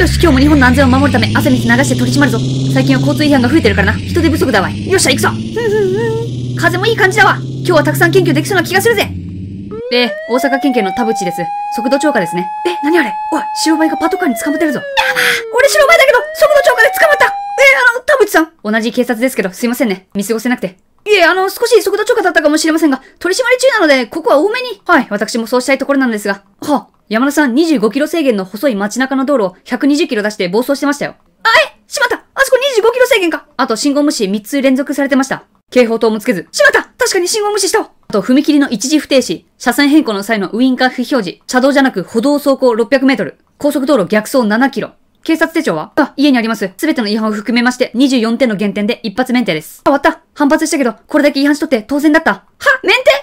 よし、今日も日本の安全を守るため、汗水流して取り締まるぞ。最近は交通違反が増えてるからな。人手不足だわよっしゃ、行くぞ。風もいい感じだわ。今日はたくさん研究できそうな気がするぜ。で、大阪県警の田淵です。速度超過ですね。え、何あれおい、白バイがパトカーに捕まってるぞ。やば俺白バイだけど、速度超過で捕まったえー、あの、田淵さん。同じ警察ですけど、すいませんね。見過ごせなくて。いえ、あの、少し速度超過だったかもしれませんが、取り締まり中なので、ここは多めに。はい、私もそうしたいところなんですが。はあ、山田さん25キロ制限の細い街中の道路を120キロ出して暴走してましたよ。あ、えしまったあそこ25キロ制限かあと信号無視3つ連続されてました。警報灯もつけず。しまった確かに信号無視したあと踏切の一時不停止、車線変更の際のウインカー非表示、車道じゃなく歩道走行600メートル、高速道路逆走7キロ。警察手帳はあ、家にあります。すべての違反を含めまして24点の減点で一発免停です。あ、終わった反発したけど、これだけ違反しとって当然だった。は免停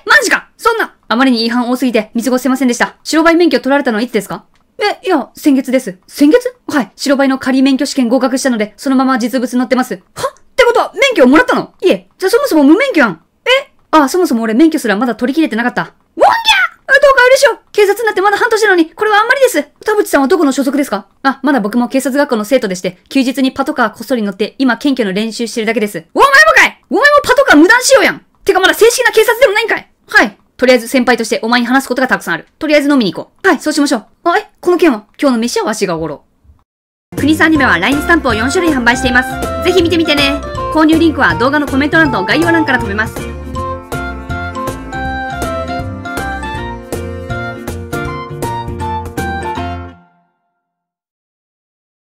あまりに違反多すぎて見過ごせませんでした。白バイ免許取られたのはいつですかえ、いや、先月です。先月はい。白バイの仮免許試験合格したので、そのまま実物乗ってます。はってことは、免許をもらったのいえ、じゃそもそも無免許やん。えあ、そもそも俺免許すらまだ取り切れてなかった。ウんンギャどうか許しよ警察になってまだ半年なのに、これはあんまりです。田淵さんはどこの所属ですかあ、まだ僕も警察学校の生徒でして、休日にパトカーこっそり乗って、今検挙の練習してるだけです。お前もかいお前もパトカー無断しようやんてかまだ正式な警察でもないんかいとりあえず先輩としてお前に話すことがたくさんある。とりあえず飲みに行こう。はい、そうしましょう。あ、え、この件は今日の飯はわしがおごろう。国さんアニメは LINE スタンプを4種類販売しています。ぜひ見てみてね。購入リンクは動画のコメント欄と概要欄から飛べます。